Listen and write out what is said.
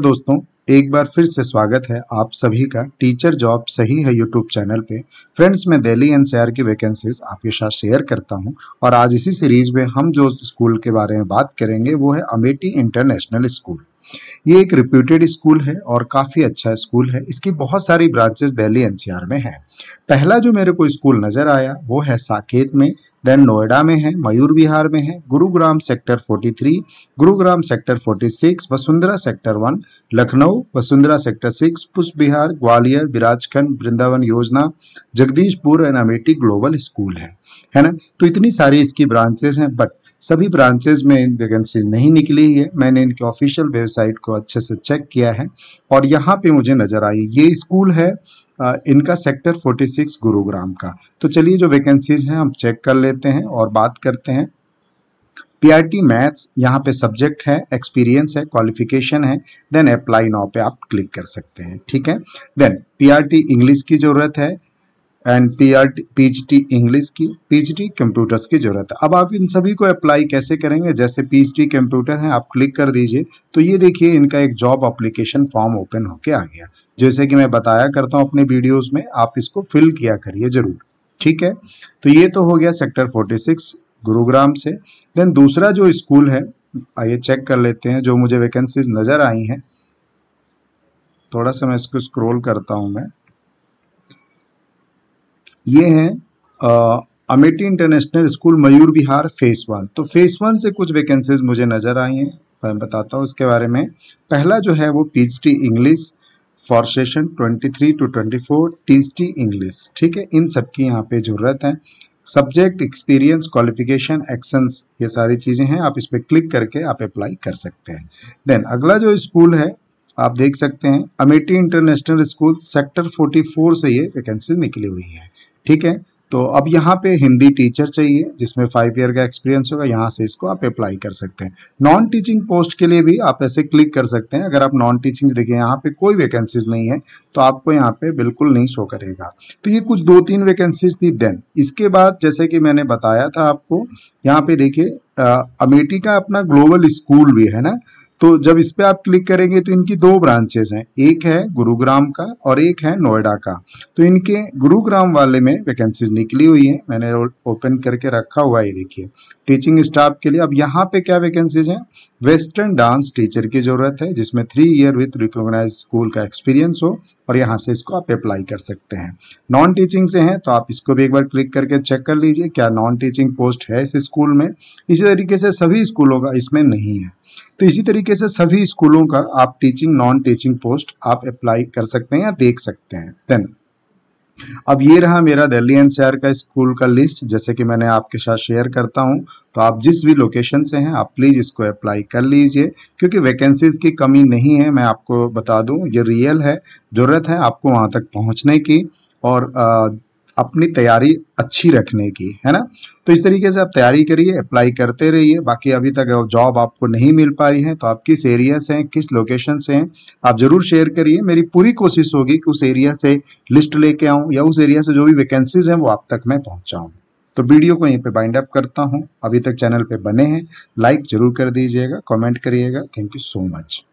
दोस्तों एक बार फिर से स्वागत है आप सभी का टीचर जॉब सही है यूट्यूब चैनल पे फ्रेंड्स मैं दिल्ली एनसीआर की वैकेंसीज आपके साथ शेयर करता हूं और आज इसी सीरीज में हम जो स्कूल के बारे में बात करेंगे वो है अमेठी इंटरनेशनल स्कूल ये एक रिप्यूटेड स्कूल है और काफ़ी अच्छा स्कूल है इसकी बहुत सारी ब्रांचेस दिल्ली एनसीआर में है पहला जो मेरे को स्कूल नज़र आया वो है साकेत में देन नोएडा में है मयूर विहार में है Gurugram sector 43, Gurugram sector 46, Vasundhara sector 1, Lucknow Vasundhara sector 6, Pushp Vihar Gwalior Birajkhand Vrindavan Yojana Jagdishpur and Amity global school है है ना तो इतनी सारी इसकी ब्रांचेज हैं बट सभी ब्रांचेज में वैकेंसी नहीं निकली है मैंने इनकी ऑफिशियल वेबसाइट इसको अच्छे से चेक किया है और यहाँ पे मुझे नज़र आई ये स्कूल है इनका सेक्टर 46 गुरुग्राम का तो चलिए जो वैकेंसीज हैं हम चेक कर लेते हैं और बात करते हैं पीआरटी मैथ्स यहाँ पे सब्जेक्ट है एक्सपीरियंस है क्वालिफिकेशन है देन अप्लाई नाउ पे आप क्लिक कर सकते हैं ठीक है देन टी इंग्लिश की ज़रूरत है and P R P English की पी कंप्यूटर्स की ज़रूरत है अब आप इन सभी को अप्लाई कैसे करेंगे जैसे पी कंप्यूटर है आप क्लिक कर दीजिए तो ये देखिए इनका एक जॉब अप्लीकेशन फॉर्म ओपन होके आ गया जैसे कि मैं बताया करता हूँ अपने वीडियोज़ में आप इसको फिल किया करिए ज़रूर ठीक है तो ये तो हो गया सेक्टर सिक्स गुरुग्राम से देन दूसरा जो स्कूल है आइए चेक कर लेते हैं जो मुझे वैकेंसीज नज़र आई हैं थोड़ा सा मैं इसको स्क्रोल करता हूँ मैं ये हैं Amity international school Mayur Vihar phase one तो फेस वन से कुछ वैकेंसीज मुझे नज़र आई हैं मैं बताता हूँ उसके बारे में पहला जो है वो P English for session 23 to 24 T English ठीक है इन सब की यहाँ पे ज़रूरत है सब्जेक्ट एक्सपीरियंस क्वालिफिकेशन एक्शंस ये सारी चीज़ें हैं आप इस पर क्लिक करके आप अप्लाई कर सकते हैं देन अगला जो स्कूल है आप देख सकते हैं अमेठी इंटरनेशनल स्कूल सेक्टर 44 से ये वैकेंसी निकली हुई है ठीक है तो अब यहाँ पे हिंदी टीचर चाहिए जिसमें फाइव ईयर का एक्सपीरियंस होगा यहाँ से इसको आप अप्लाई कर सकते हैं नॉन टीचिंग पोस्ट के लिए भी आप ऐसे क्लिक कर सकते हैं अगर आप नॉन टीचिंग देखिए यहाँ पे कोई वैकेंसीज नहीं है तो आपको यहाँ पे बिल्कुल नहीं शो करेगा तो ये कुछ दो तीन वैकेंसीज थी देन इसके बाद जैसे कि मैंने बताया था आपको यहाँ पे देखिए अमेठी का अपना ग्लोबल स्कूल भी है ना तो जब इस पर आप क्लिक करेंगे तो इनकी दो ब्रांचेज हैं एक है गुरुग्राम का और एक है नोएडा का तो इनके गुरुग्राम वाले में वैकेंसीज निकली हुई है मैंने ओपन करके रखा हुआ है देखिए टीचिंग स्टाफ के लिए अब यहाँ पे क्या वैकेंसीज हैं वेस्टर्न डांस टीचर की ज़रूरत है जिसमें three year with recognise school का एक्सपीरियंस हो और यहाँ से इसको आप अप्लाई कर सकते हैं नॉन टीचिंग से हैं तो आप इसको भी एक बार क्लिक करके चेक कर लीजिए क्या नॉन टीचिंग पोस्ट है इस स्कूल में इसी तरीके से सभी स्कूलों का इसमें नहीं है तो इसी तरीके से सभी स्कूलों का आप टीचिंग नॉन टीचिंग पोस्ट आप अप्लाई कर सकते हैं या देख सकते हैं देन अब ये रहा मेरा दिल्ली एनसीआर का स्कूल का लिस्ट जैसे कि मैंने आपके साथ शेयर करता हूँ तो आप जिस भी लोकेशन से हैं आप प्लीज़ इसको अप्लाई कर लीजिए क्योंकि वैकेंसीज़ की कमी नहीं है मैं आपको बता दूँ ये रियल है ज़रूरत है आपको वहाँ तक पहुँचने की और आ, अपनी तैयारी अच्छी रखने की है ना तो इस तरीके से आप तैयारी करिए अप्लाई करते रहिए बाकी अभी तक जॉब आपको नहीं मिल पा रही है तो आप किस एरिया से हैं किस लोकेशन से हैं आप ज़रूर शेयर करिए मेरी पूरी कोशिश होगी कि उस एरिया से लिस्ट लेके आऊँ या उस एरिया से जो भी वैकेंसीज हैं वो आप तक मैं पहुँचाऊँ तो वीडियो को यहीं पर बाइंड अप करता हूँ अभी तक चैनल पर बने हैं लाइक ज़रूर कर दीजिएगा कॉमेंट करिएगा थैंक यू सो मच